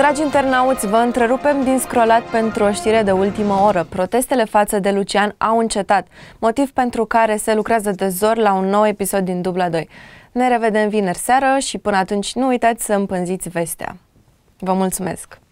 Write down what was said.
Dragi internauți, vă întrerupem din scrolat pentru o știre de ultimă oră. Protestele față de Lucian au încetat, motiv pentru care se lucrează de zor la un nou episod din Dubla 2. Ne revedem vineri seară și până atunci nu uitați să împânziți vestea. Vă mulțumesc!